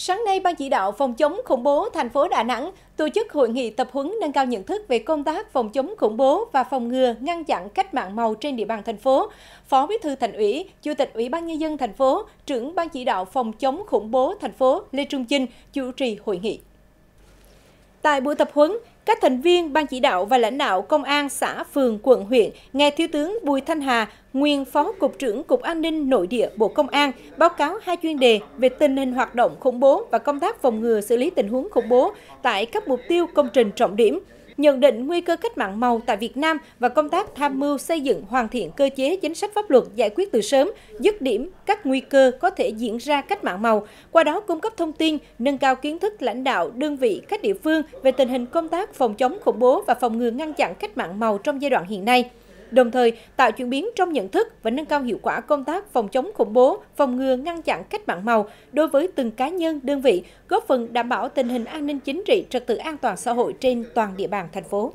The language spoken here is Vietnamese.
Sáng nay, Ban chỉ đạo phòng chống khủng bố thành phố Đà Nẵng tổ chức hội nghị tập huấn nâng cao nhận thức về công tác phòng chống khủng bố và phòng ngừa ngăn chặn cách mạng màu trên địa bàn thành phố. Phó Bí thư Thành ủy, Chủ tịch Ủy ban nhân dân thành phố, trưởng Ban chỉ đạo phòng chống khủng bố thành phố Lê Trung Chinh chủ trì hội nghị. Tại buổi tập huấn, các thành viên Ban chỉ đạo và lãnh đạo Công an xã, phường, quận, huyện nghe Thiếu tướng Bùi Thanh Hà, nguyên Phó Cục trưởng Cục An ninh Nội địa Bộ Công an báo cáo hai chuyên đề về tình hình hoạt động khủng bố và công tác phòng ngừa xử lý tình huống khủng bố tại các mục tiêu công trình trọng điểm, nhận định nguy cơ cách mạng màu tại Việt Nam và công tác tham mưu xây dựng hoàn thiện cơ chế chính sách pháp luật giải quyết từ sớm, dứt điểm các nguy cơ có thể diễn ra cách mạng màu, qua đó cung cấp thông tin, nâng cao kiến thức lãnh đạo đơn vị các địa phương về tình hình công tác phòng chống khủng bố và phòng ngừa ngăn chặn cách mạng màu trong giai đoạn hiện nay đồng thời tạo chuyển biến trong nhận thức và nâng cao hiệu quả công tác phòng chống khủng bố, phòng ngừa ngăn chặn cách mạng màu đối với từng cá nhân, đơn vị, góp phần đảm bảo tình hình an ninh chính trị, trật tự an toàn xã hội trên toàn địa bàn thành phố.